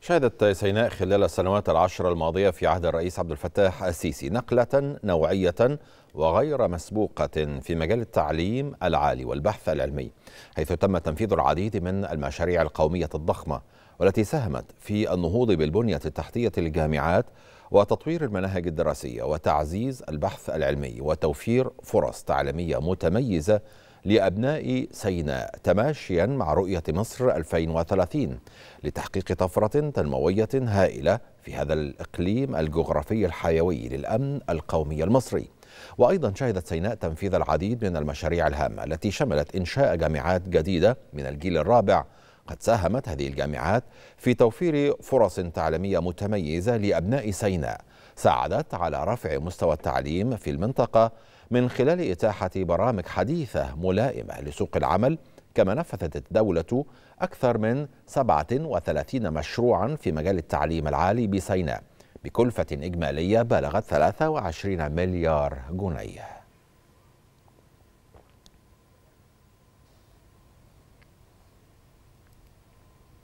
شهدت سيناء خلال السنوات العشر الماضية في عهد الرئيس عبد الفتاح السيسي نقلة نوعية وغير مسبوقة في مجال التعليم العالي والبحث العلمي حيث تم تنفيذ العديد من المشاريع القومية الضخمة والتي ساهمت في النهوض بالبنية التحتية للجامعات وتطوير المناهج الدراسية وتعزيز البحث العلمي وتوفير فرص تعليمية متميزة لأبناء سيناء تماشيا مع رؤية مصر 2030 لتحقيق طفرة تنموية هائلة في هذا الإقليم الجغرافي الحيوي للأمن القومي المصري وأيضا شهدت سيناء تنفيذ العديد من المشاريع الهامة التي شملت إنشاء جامعات جديدة من الجيل الرابع قد ساهمت هذه الجامعات في توفير فرص تعليمية متميزة لأبناء سيناء ساعدت على رفع مستوى التعليم في المنطقة من خلال إتاحة برامج حديثة ملائمة لسوق العمل كما نفذت الدولة أكثر من 37 مشروعا في مجال التعليم العالي بسيناء بكلفة إجمالية بلغت 23 مليار جنيه